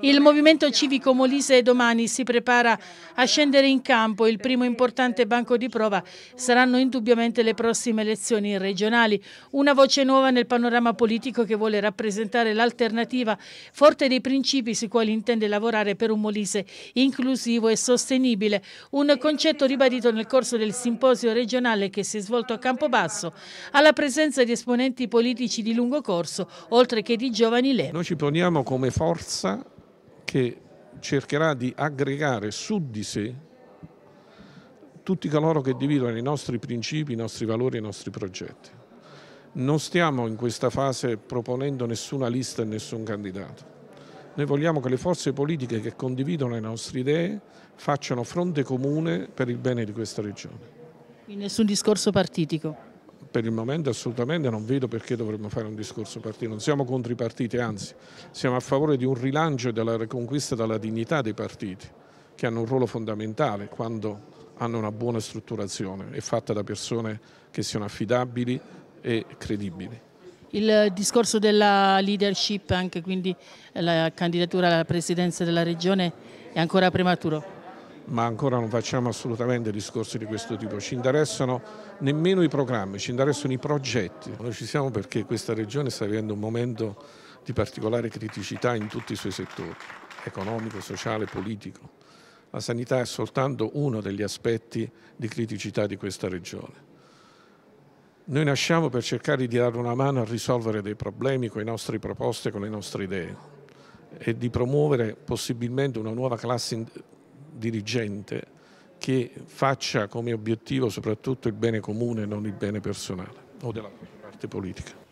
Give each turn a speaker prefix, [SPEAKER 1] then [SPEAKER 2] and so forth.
[SPEAKER 1] Il movimento civico Molise domani si prepara a scendere in campo. Il primo importante banco di prova saranno indubbiamente le prossime elezioni regionali. Una voce nuova nel panorama politico che vuole rappresentare l'alternativa forte dei principi sui quali intende lavorare per un Molise inclusivo e sostenibile. Un concetto ribadito nel corso del simposio regionale che si è svolto a Campobasso alla presenza di esponenti politici di lungo corso, oltre che di giovani leve.
[SPEAKER 2] Noi ci poniamo come forza che cercherà di aggregare su di sé tutti coloro che dividono i nostri principi, i nostri valori, i nostri progetti. Non stiamo in questa fase proponendo nessuna lista e nessun candidato. Noi vogliamo che le forze politiche che condividono le nostre idee facciano fronte comune per il bene di questa regione.
[SPEAKER 1] Quindi nessun discorso partitico?
[SPEAKER 2] per il momento assolutamente non vedo perché dovremmo fare un discorso partito, non siamo contro i partiti, anzi siamo a favore di un rilancio e della riconquista della dignità dei partiti che hanno un ruolo fondamentale quando hanno una buona strutturazione e fatta da persone che siano affidabili e credibili.
[SPEAKER 1] Il discorso della leadership, anche quindi la candidatura alla presidenza della regione, è ancora prematuro?
[SPEAKER 2] ma ancora non facciamo assolutamente discorsi di questo tipo. Ci interessano nemmeno i programmi, ci interessano i progetti. Noi ci siamo perché questa regione sta vivendo un momento di particolare criticità in tutti i suoi settori, economico, sociale, politico. La sanità è soltanto uno degli aspetti di criticità di questa regione. Noi nasciamo per cercare di dare una mano a risolvere dei problemi con le nostre proposte, con le nostre idee e di promuovere possibilmente una nuova classe dirigente che faccia come obiettivo soprattutto il bene comune non il bene personale o della parte politica.